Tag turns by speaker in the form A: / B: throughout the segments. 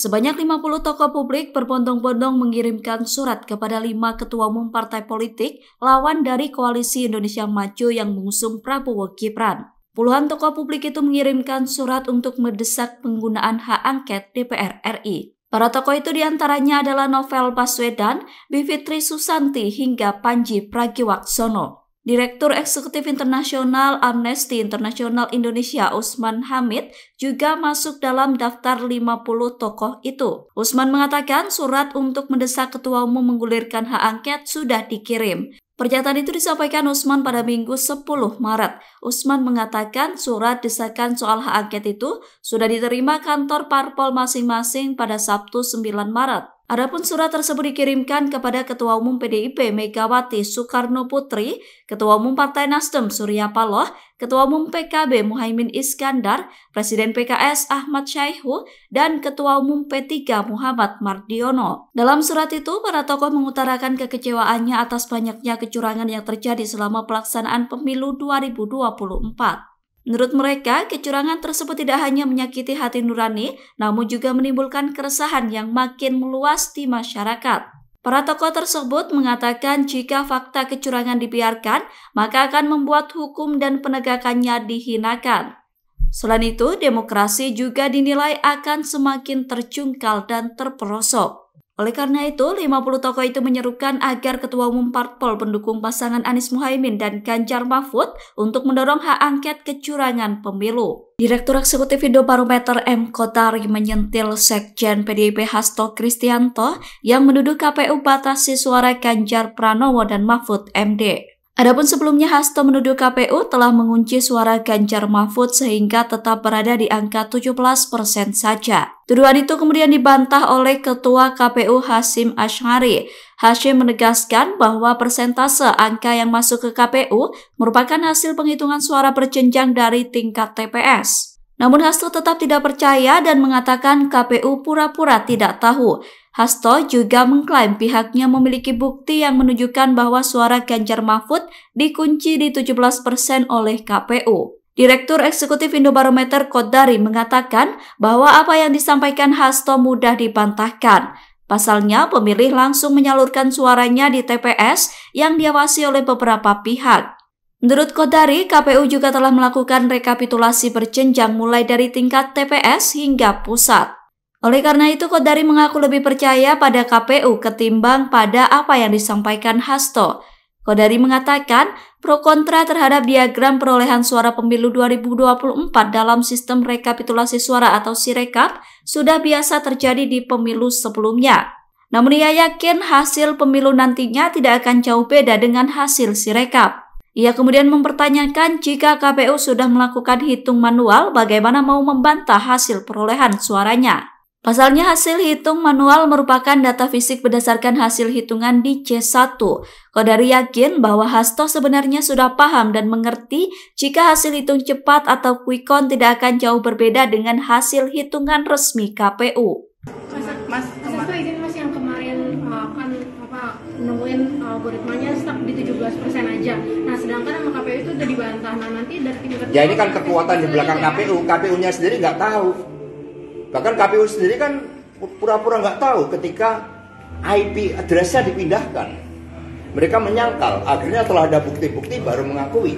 A: Sebanyak 50 tokoh publik berbondong-bondong mengirimkan surat kepada lima ketua umum partai politik lawan dari Koalisi Indonesia Maju yang mengusung Prabowo Gibran. Puluhan tokoh publik itu mengirimkan surat untuk mendesak penggunaan hak angket DPR RI. Para tokoh itu diantaranya adalah Novel Baswedan, Bivitri Susanti, hingga Panji Pragiwaksono. Direktur Eksekutif Internasional Amnesty Internasional Indonesia Usman Hamid juga masuk dalam daftar 50 tokoh itu. Usman mengatakan surat untuk mendesak ketua umum menggulirkan hak angket sudah dikirim. Pernyataan itu disampaikan Usman pada Minggu 10 Maret. Usman mengatakan surat desakan soal hak angket itu sudah diterima kantor parpol masing-masing pada Sabtu 9 Maret. Adapun surat tersebut dikirimkan kepada Ketua Umum PDIP Megawati Soekarno Putri, Ketua Umum Partai Nasdem Surya Paloh, Ketua Umum PKB Muhaimin Iskandar, Presiden PKS Ahmad Syaihu, dan Ketua Umum P3 Muhammad Mardiono. Dalam surat itu, para tokoh mengutarakan kekecewaannya atas banyaknya kecurangan yang terjadi selama pelaksanaan pemilu 2024. Menurut mereka, kecurangan tersebut tidak hanya menyakiti hati nurani, namun juga menimbulkan keresahan yang makin meluas di masyarakat. Para tokoh tersebut mengatakan jika fakta kecurangan dibiarkan, maka akan membuat hukum dan penegakannya dihinakan. Selain itu, demokrasi juga dinilai akan semakin tercungkal dan terperosok. Oleh karena itu, 50 tokoh itu menyerukan agar Ketua Umum Parpol pendukung pasangan Anies Muhaimin dan Ganjar Mahfud untuk mendorong hak angket kecurangan pemilu. Direktur Eksekutif Indobarometer M. Kotari menyentil Sekjen PDIP Hasto Kristianto yang menuduh KPU batasi suara Ganjar Pranowo dan Mahfud MD. Adapun sebelumnya Hasto menuduh KPU telah mengunci suara Ganjar Mahfud sehingga tetap berada di angka 17 persen saja. Tuduhan itu kemudian dibantah oleh Ketua KPU Hasim Ashari. Hasyim menegaskan bahwa persentase angka yang masuk ke KPU merupakan hasil penghitungan suara berjenjang dari tingkat TPS. Namun Hasto tetap tidak percaya dan mengatakan KPU pura-pura tidak tahu. Hasto juga mengklaim pihaknya memiliki bukti yang menunjukkan bahwa suara Ganjar Mahfud dikunci di 17% oleh KPU. Direktur Eksekutif Indobarometer Kodari mengatakan bahwa apa yang disampaikan Hasto mudah dibantahkan. Pasalnya, pemilih langsung menyalurkan suaranya di TPS yang diawasi oleh beberapa pihak. Menurut Kodari, KPU juga telah melakukan rekapitulasi berjenjang mulai dari tingkat TPS hingga pusat. Oleh karena itu, Kodari mengaku lebih percaya pada KPU ketimbang pada apa yang disampaikan Hasto. Kodari mengatakan pro kontra terhadap diagram perolehan suara pemilu 2024 dalam sistem rekapitulasi suara atau sirekap sudah biasa terjadi di pemilu sebelumnya. Namun ia yakin hasil pemilu nantinya tidak akan jauh beda dengan hasil sirekap. Ia kemudian mempertanyakan jika KPU sudah melakukan hitung manual bagaimana mau membantah hasil perolehan suaranya. Pasalnya hasil hitung manual merupakan data fisik berdasarkan hasil hitungan di C1. Kodari yakin bahwa Hasto sebenarnya sudah paham dan mengerti jika hasil hitung cepat atau quick count tidak akan jauh berbeda dengan hasil hitungan resmi KPU.
B: Mas, mas, mas, mas izin mas yang kemarin uh, kan apa nemuin eh, algoritmanya stuck di 17% aja sama KPU itu udah dibantah. Nah nanti dari tim kerja. Ya ini kan kekuatan di belakang kan. KPU. KPU-nya sendiri nggak tahu. Bahkan KPU sendiri kan pura-pura nggak tahu ketika IP address dipindahkan. Mereka menyangkal, akhirnya telah ada bukti-bukti baru mengakui.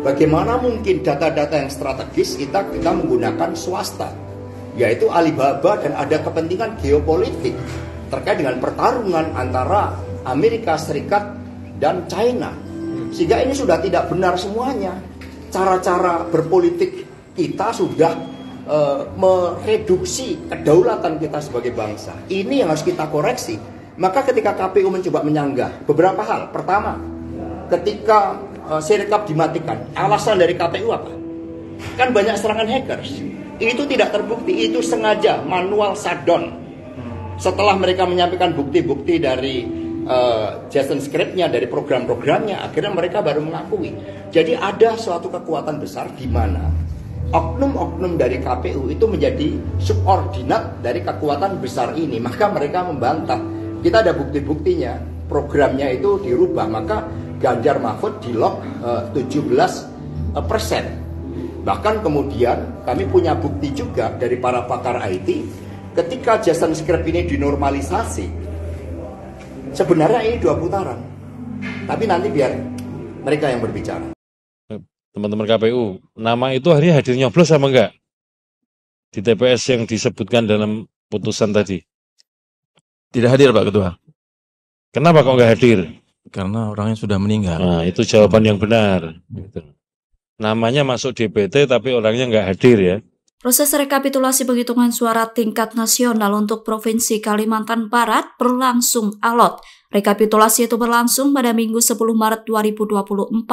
B: Bagaimana mungkin data-data yang strategis kita kita menggunakan swasta, yaitu Alibaba dan ada kepentingan geopolitik terkait dengan pertarungan antara Amerika Serikat dan China. Sehingga ini sudah tidak benar semuanya. Cara-cara berpolitik kita sudah e, mereduksi kedaulatan kita sebagai bangsa. Ini yang harus kita koreksi. Maka ketika KPU mencoba menyanggah beberapa hal. Pertama, ketika e, dimatikan, alasan dari KPU apa? Kan banyak serangan hackers. Itu tidak terbukti, itu sengaja manual shutdown. Setelah mereka menyampaikan bukti-bukti dari uh, Jason scriptnya dari program-programnya akhirnya mereka baru mengakui jadi ada suatu kekuatan besar di mana oknum-oknum dari KPU itu menjadi subordinat dari kekuatan besar ini maka mereka membantah kita ada bukti-buktinya programnya itu dirubah maka Ganjar Mahfud di lock eh, uh, 17 eh, persen bahkan kemudian kami punya bukti juga dari para pakar IT ketika Jason Script ini dinormalisasi Sebenarnya ini dua putaran. Tapi nanti biar mereka yang berbicara.
C: Teman-teman KPU, nama itu hari hadir nyoblos sama enggak? Di TPS yang disebutkan dalam putusan tadi. Tidak hadir Pak Ketua. Kenapa kok enggak hadir? Karena orangnya sudah meninggal. Nah, itu jawaban yang benar. Gitu. Namanya masuk DPT tapi orangnya enggak hadir ya.
A: Proses rekapitulasi penghitungan suara tingkat nasional untuk Provinsi Kalimantan Barat berlangsung alot. Rekapitulasi itu berlangsung pada Minggu 10 Maret 2024.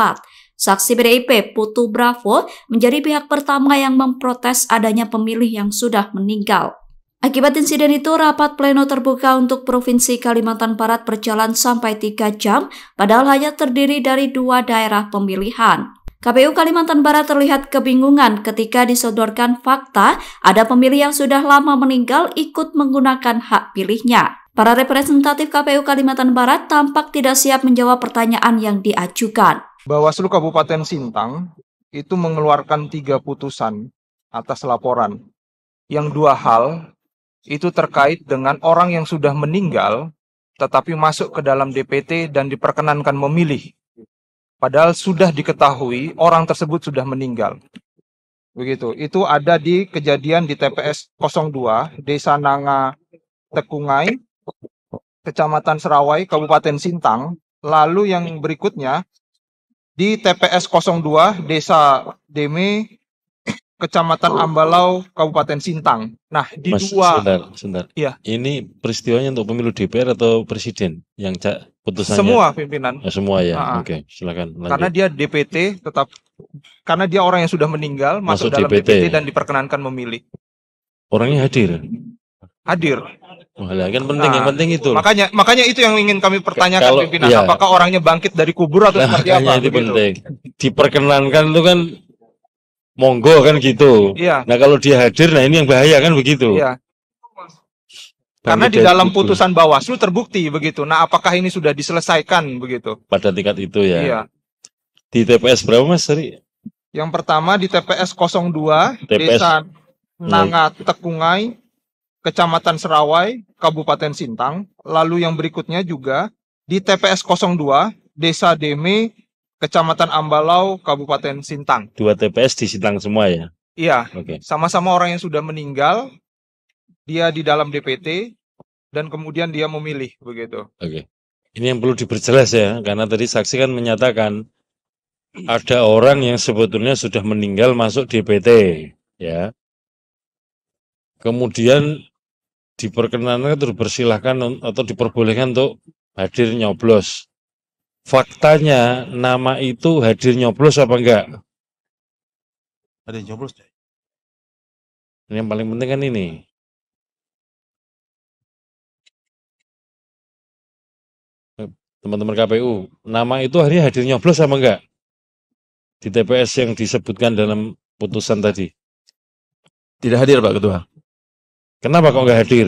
A: Saksi PDIP Putu Bravo menjadi pihak pertama yang memprotes adanya pemilih yang sudah meninggal. Akibat insiden itu, rapat pleno terbuka untuk Provinsi Kalimantan Barat berjalan sampai 3 jam, padahal hanya terdiri dari dua daerah pemilihan. KPU Kalimantan Barat terlihat kebingungan ketika disodorkan fakta ada pemilih yang sudah lama meninggal ikut menggunakan hak pilihnya. Para representatif KPU Kalimantan Barat tampak tidak siap menjawab pertanyaan yang diajukan.
D: Bawaslu Kabupaten Sintang itu mengeluarkan tiga putusan atas laporan. Yang dua hal itu terkait dengan orang yang sudah meninggal tetapi masuk ke dalam DPT dan diperkenankan memilih Padahal sudah diketahui orang tersebut sudah meninggal. Begitu. Itu ada di kejadian di TPS 02, Desa Nanga Tekungai, Kecamatan Serawai, Kabupaten Sintang. Lalu yang berikutnya di TPS 02, Desa Deme, Kecamatan oh. Ambalau, Kabupaten Sintang. Nah, di Mas, dua sebentar, sebentar. Iya.
C: Ini peristiwanya untuk pemilu DPR atau presiden yang cak putusannya? Semua pimpinan. Oh, semua ya. Nah, Oke, okay, silakan lanjut. Karena
D: dia DPT tetap karena dia orang yang sudah meninggal masuk, masuk dalam DPT. DPT dan diperkenankan memilih.
C: Orangnya hadir. Hadir. Malah kan penting nah, yang ah. penting itu. Makanya
D: makanya itu yang ingin kami pertanyakan Kalau, pimpinan. Ya. Apakah
C: orangnya bangkit dari kubur atau nah, seperti apa? Itu penting. Diperkenankan itu kan monggo kan gitu. Iya. Nah kalau dia hadir, nah ini yang bahaya kan begitu. Iya. Karena di dalam putusan
D: Bawaslu terbukti begitu. Nah apakah ini sudah diselesaikan begitu?
C: Pada tingkat itu ya. Iya. Di TPS berapa mas Seri?
D: Yang pertama di TPS 02 TPS... Desa Nanga Tekungai, Kecamatan Serawai, Kabupaten Sintang. Lalu yang berikutnya juga di TPS 02 Desa Deme, Kecamatan Ambalau, Kabupaten Sintang.
C: Dua TPS di Sintang semua ya?
D: Iya. Okay. Sama-sama orang yang sudah meninggal, dia di dalam DPT dan kemudian dia memilih begitu. Oke.
C: Okay. Ini yang perlu diperjelas ya, karena tadi saksi kan menyatakan ada orang yang sebetulnya sudah meninggal masuk DPT, ya. Kemudian diperkenankan atau dipersilahkan atau diperbolehkan untuk hadir nyoblos faktanya nama itu hadir nyoblos apa enggak? Hadir nyoblos. Ini yang paling penting kan ini. Teman-teman KPU, nama itu hari hadir nyoblos apa enggak? Di TPS yang disebutkan dalam putusan tadi. Tidak hadir Pak Ketua. Kenapa kok enggak hadir?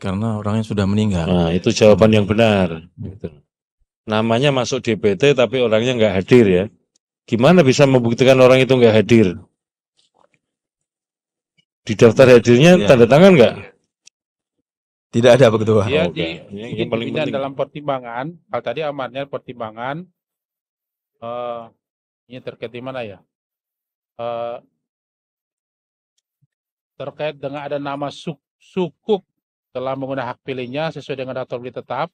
C: Karena orangnya sudah meninggal. Nah, itu jawaban yang benar. Gitu namanya masuk DPT tapi orangnya nggak hadir ya. Gimana bisa membuktikan orang itu nggak hadir? Di daftar hadirnya ya. tanda tangan nggak? Tidak ada begitu Pak. oh,
E: okay. ini, yang paling dalam pertimbangan, kalau tadi amarnya pertimbangan, uh, ini terkait di mana ya? Uh, terkait dengan ada nama suk sukuk telah menggunakan hak pilihnya sesuai dengan daftar tetap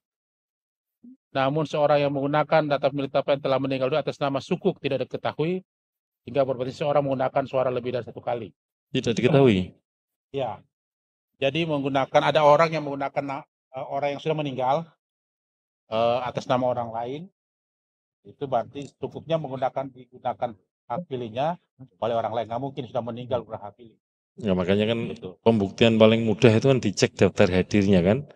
E: namun seorang yang menggunakan data pemilik tetap yang telah meninggal dunia atas nama suku tidak diketahui hingga berarti seorang menggunakan suara lebih dari satu kali.
C: Tidak diketahui.
E: Ya. Jadi menggunakan ada orang yang menggunakan uh, orang yang sudah meninggal uh, atas nama orang lain itu berarti cukupnya menggunakan digunakan hak pilihnya oleh orang lain nggak mungkin sudah meninggal berhak hak pilih
C: ya makanya kan gitu. pembuktian paling mudah itu kan dicek daftar hadirnya kan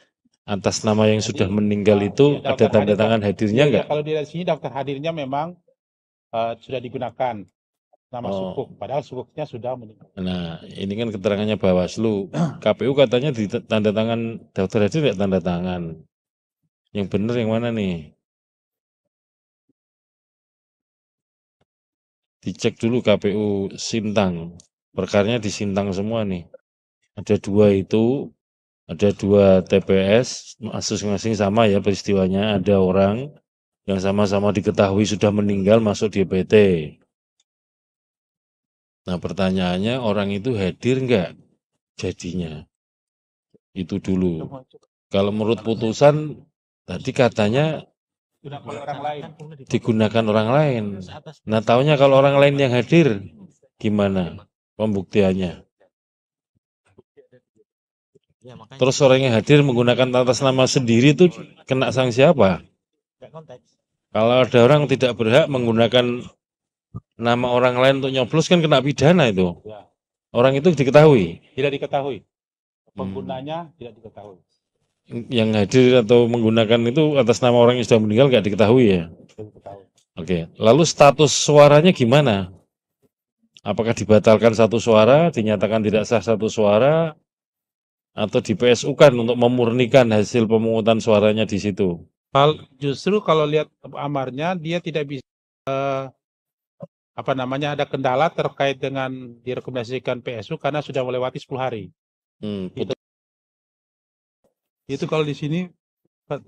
C: atas nama yang Jadi, sudah meninggal itu ya, ada tanda tangan hadirnya enggak? Iya, iya,
E: ya, kalau di sini daftar hadirnya memang uh, sudah digunakan nama oh. padahal sukuknya sudah meninggal.
C: Nah, ini kan keterangannya Bawaslu. KPU katanya di tanda tangan daftar hadir tidak tanda tangan. Yang benar yang mana nih? Dicek dulu KPU Sintang. Perkaranya di Sintang semua nih. Ada dua itu ada dua TPS masing-masing sama ya peristiwanya ada orang yang sama-sama diketahui sudah meninggal masuk DPT nah pertanyaannya orang itu hadir enggak jadinya itu dulu kalau menurut putusan tadi katanya digunakan orang lain nah taunya kalau orang lain yang hadir gimana pembuktiannya Ya, Terus gitu. orang yang hadir menggunakan atas nama sendiri itu kena sanksi apa? Kalau ada orang tidak berhak menggunakan nama orang lain untuk nyoblos kan kena pidana itu. Ya. Orang itu diketahui. Tidak diketahui.
E: Penggunanya hmm. tidak diketahui.
C: Yang hadir atau menggunakan itu atas nama orang yang sudah meninggal nggak diketahui ya? Oke. Lalu status suaranya gimana? Apakah dibatalkan satu suara, dinyatakan tidak sah satu suara, atau di PSU kan untuk memurnikan hasil pemungutan suaranya di situ.
E: Hal Justru kalau lihat amarnya dia tidak bisa eh, apa namanya ada kendala terkait dengan direkomendasikan PSU karena sudah melewati 10 hari. Hmm, itu, itu kalau di sini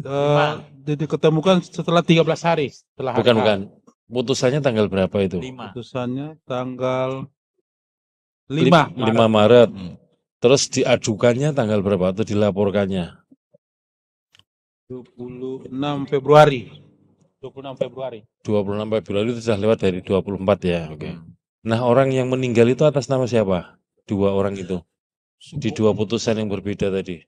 E: uh, diketemukan setelah 13 hari setelah Bukan bukan.
C: Putusannya tanggal berapa itu? 5.
E: Putusannya tanggal
C: 5 5 Maret. 5 Maret. Hmm. Terus diadukannya tanggal berapa atau dilaporkannya?
E: 26 Februari. 26 Februari.
C: 26 Februari itu sudah lewat dari 24 ya. Oke. Okay. Hmm. Nah, orang yang meninggal itu atas nama siapa? Dua orang itu. Di dua putusan yang berbeda tadi.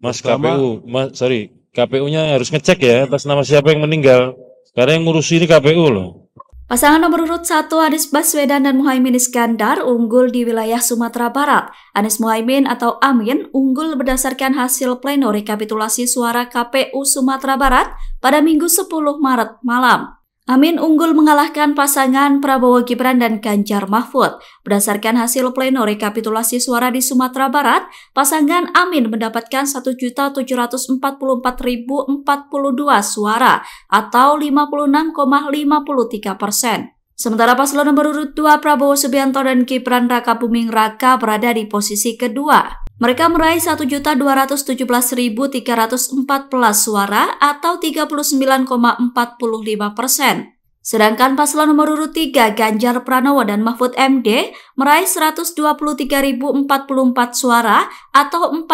C: Mas Pertama, KPU, Mas sorry, KPU-nya harus ngecek ya atas nama siapa yang meninggal. Karena yang ngurus ini KPU loh.
A: Pasangan nomor urut 1 Anies Baswedan dan Muhaimin Iskandar unggul di wilayah Sumatera Barat. Anies Muhaimin atau Amin unggul berdasarkan hasil pleno rekapitulasi suara KPU Sumatera Barat pada Minggu 10 Maret malam. Amin unggul mengalahkan pasangan Prabowo Gibran dan Ganjar Mahfud. Berdasarkan hasil pleno rekapitulasi suara di Sumatera Barat, pasangan Amin mendapatkan 1.744.042 suara atau 56,53 persen. Sementara paslon nomor urut 2 Prabowo Subianto dan Gibran Raka Buming Raka berada di posisi kedua. Mereka meraih 1.217.314 suara atau 39,45 persen. Sedangkan paslon nomor urut 3 Ganjar Pranowo dan Mahfud MD meraih 123.044 suara atau 4,02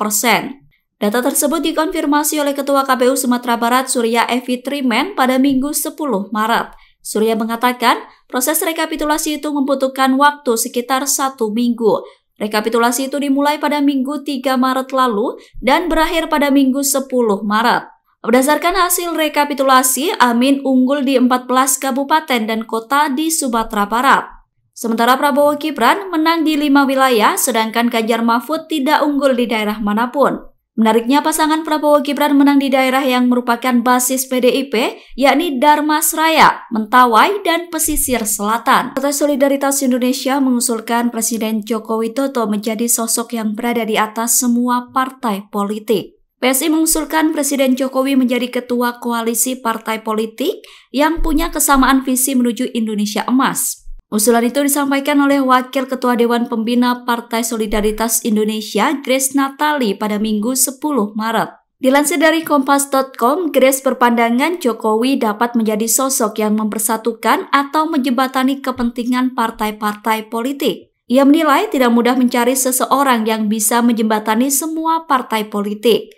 A: persen. Data tersebut dikonfirmasi oleh Ketua KPU Sumatera Barat Surya Evi Trimen pada Minggu 10 Maret. Surya mengatakan, proses rekapitulasi itu membutuhkan waktu sekitar satu minggu, Rekapitulasi itu dimulai pada Minggu 3 Maret lalu dan berakhir pada Minggu 10 Maret. Berdasarkan hasil rekapitulasi, Amin unggul di 14 kabupaten dan kota di Sumatera Barat. Sementara Prabowo Gibran menang di lima wilayah, sedangkan Ganjar Mahfud tidak unggul di daerah manapun. Menariknya pasangan Prabowo Gibran menang di daerah yang merupakan basis PDIP, yakni Darmas Raya, Mentawai, dan Pesisir Selatan. Partai Solidaritas Indonesia mengusulkan Presiden Joko Widodo menjadi sosok yang berada di atas semua partai politik. PSI mengusulkan Presiden Jokowi menjadi ketua koalisi partai politik yang punya kesamaan visi menuju Indonesia emas. Usulan itu disampaikan oleh Wakil Ketua Dewan Pembina Partai Solidaritas Indonesia, Grace Natali, pada Minggu 10 Maret. Dilansir dari Kompas.com, Grace berpandangan Jokowi dapat menjadi sosok yang mempersatukan atau menjembatani kepentingan partai-partai politik. Ia menilai tidak mudah mencari seseorang yang bisa menjembatani semua partai politik.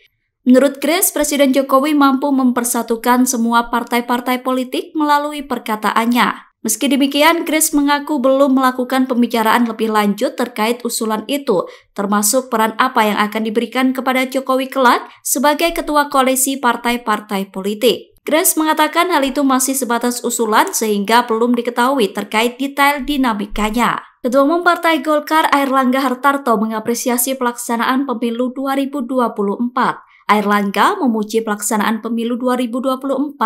A: Menurut Grace, Presiden Jokowi mampu mempersatukan semua partai-partai politik melalui perkataannya. Meski demikian, Chris mengaku belum melakukan pembicaraan lebih lanjut terkait usulan itu, termasuk peran apa yang akan diberikan kepada Jokowi kelak sebagai ketua koalisi partai-partai politik. Grace mengatakan hal itu masih sebatas usulan sehingga belum diketahui terkait detail dinamikanya. Ketua Umum Partai Golkar Air Langga Hartarto mengapresiasi pelaksanaan pemilu 2024. Air Langga memuji pelaksanaan pemilu 2024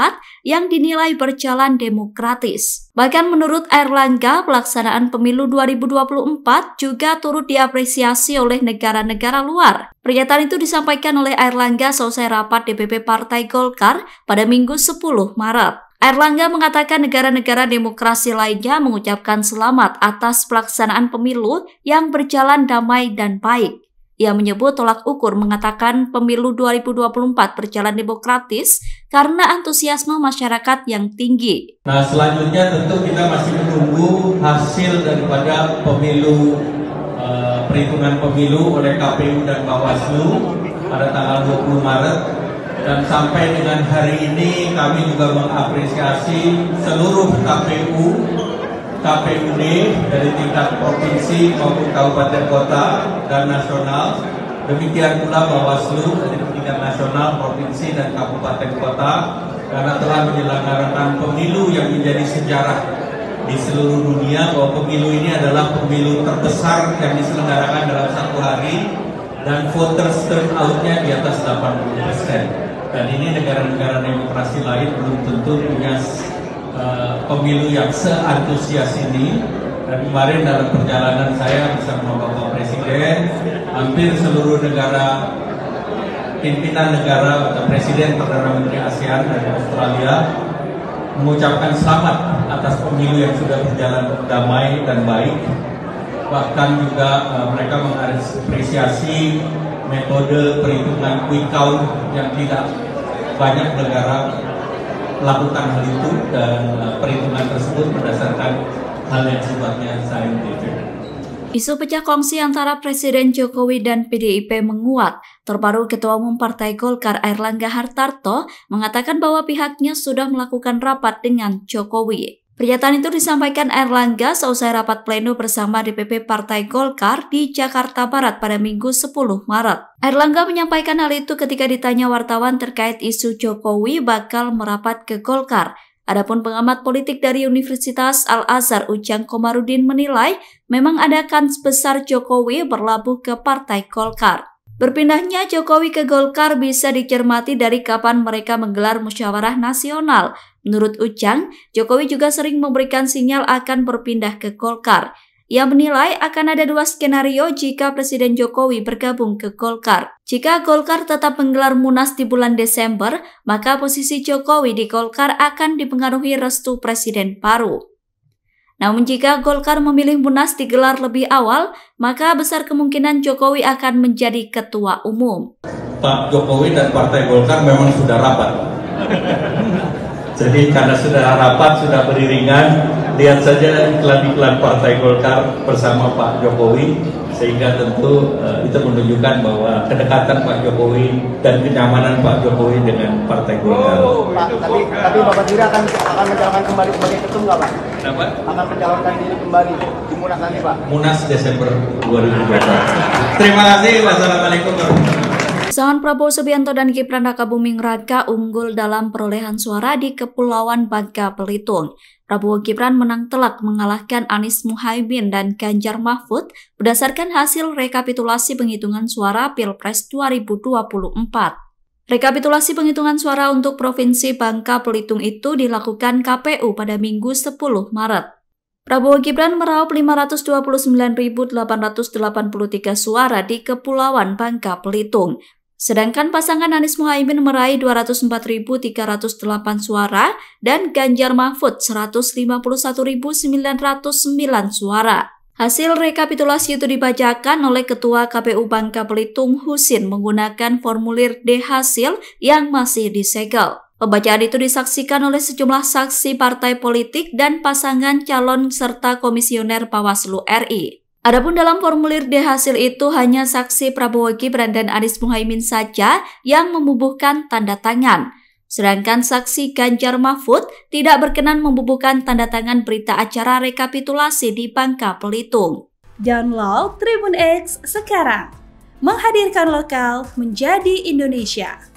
A: yang dinilai berjalan demokratis. Bahkan menurut Air Langga, pelaksanaan pemilu 2024 juga turut diapresiasi oleh negara-negara luar. Pernyataan itu disampaikan oleh Air Langga selesai rapat DPP Partai Golkar pada Minggu 10 Maret. Erlangga mengatakan negara-negara demokrasi lainnya mengucapkan selamat atas pelaksanaan pemilu yang berjalan damai dan baik. Ia menyebut tolak ukur mengatakan pemilu 2024 berjalan demokratis karena antusiasme masyarakat yang tinggi.
F: Nah selanjutnya tentu kita masih menunggu hasil daripada pemilu eh, perhitungan pemilu oleh KPU dan Bawaslu pada tanggal 20 Maret dan sampai dengan hari ini kami juga mengapresiasi seluruh KPU KPUD dari tingkat provinsi maupun kabupaten kota dan nasional. Demikian pula Bawaslu dari tingkat nasional, provinsi dan kabupaten kota karena telah menyelenggarakan pemilu yang menjadi sejarah di seluruh dunia bahwa pemilu ini adalah pemilu terbesar yang diselenggarakan dalam satu hari dan voters turnoutnya di atas 80 persen. Dan ini negara-negara demokrasi lain belum tentu punya Eh, pemilu yang seantusias ini dan kemarin dalam perjalanan saya bersama Bapak Presiden hampir seluruh negara pimpinan negara atau Presiden Perdana Menteri ASEAN dan Australia mengucapkan selamat atas pemilu yang sudah berjalan damai dan baik bahkan juga uh, mereka mengapresiasi metode perhitungan quick count yang tidak banyak negara melakukan hal itu dan e, perhitungan tersebut berdasarkan hal yang sifatnya
A: saintifik. Isu pecah kongsi antara Presiden Jokowi dan PDIP menguat. Terbaru Ketua Umum Partai Golkar Airlangga Hartarto mengatakan bahwa pihaknya sudah melakukan rapat dengan Jokowi. Pernyataan itu disampaikan Erlangga seusai rapat pleno bersama DPP Partai Golkar di Jakarta Barat pada Minggu 10 Maret. Erlangga menyampaikan hal itu ketika ditanya wartawan terkait isu Jokowi bakal merapat ke Golkar. Adapun pengamat politik dari Universitas Al-Azhar Ujang Komarudin menilai memang ada kans besar Jokowi berlabuh ke Partai Golkar. Berpindahnya Jokowi ke Golkar bisa dicermati dari kapan mereka menggelar musyawarah nasional. Menurut Ujang, Jokowi juga sering memberikan sinyal akan berpindah ke Golkar. Ia menilai akan ada dua skenario jika Presiden Jokowi bergabung ke Golkar. Jika Golkar tetap menggelar Munas di bulan Desember, maka posisi Jokowi di Golkar akan dipengaruhi restu Presiden Paru. Namun jika Golkar memilih Munas digelar lebih awal, maka besar kemungkinan Jokowi akan menjadi ketua umum.
F: Pak Jokowi dan Partai Golkar memang sudah rapat. Jadi karena sudah rapat, sudah beriringan, lihat saja iklan-iklan Partai Golkar bersama Pak Jokowi sehingga tentu uh, itu menunjukkan bahwa kedekatan Pak Jokowi dan kenyamanan Pak Jokowi dengan Partai Golkar. Oh, Pak, tapi, tapi Bapak Juri akan akan mencalonkan kembali sebagai ketum nggak Pak? Kenapa? Akan mencalonkan diri kembali di Munas nanti Pak? Munas Desember 2024. Terima kasih. Wassalamualaikum
A: warahmatullahi Pasangan Prabowo Subianto dan Gibran Rakabuming Buming Raka unggul dalam perolehan suara di Kepulauan Bangka Belitung. Prabowo Gibran menang telak mengalahkan Anies Muhaymin dan Ganjar Mahfud berdasarkan hasil rekapitulasi penghitungan suara Pilpres 2024. Rekapitulasi penghitungan suara untuk Provinsi Bangka Belitung itu dilakukan KPU pada Minggu 10 Maret. Prabowo Gibran meraup 529.883 suara di Kepulauan Bangka Belitung, Sedangkan pasangan Anies Muhaimin meraih 204.308 suara dan Ganjar Mahfud 151.909 suara. Hasil rekapitulasi itu dibacakan oleh Ketua KPU Bangka Belitung Husin menggunakan formulir D hasil yang masih disegel. Pembacaan itu disaksikan oleh sejumlah saksi partai politik dan pasangan calon serta komisioner Bawaslu RI. Adapun dalam formulir D hasil itu hanya saksi Prabowo Gibran dan Anies Muhaimin saja yang membubuhkan tanda tangan. Sedangkan saksi Ganjar Mahfud tidak berkenan membubuhkan tanda tangan berita acara rekapitulasi di Bangka pelitung. Download Tribun X sekarang. Menghadirkan lokal menjadi Indonesia.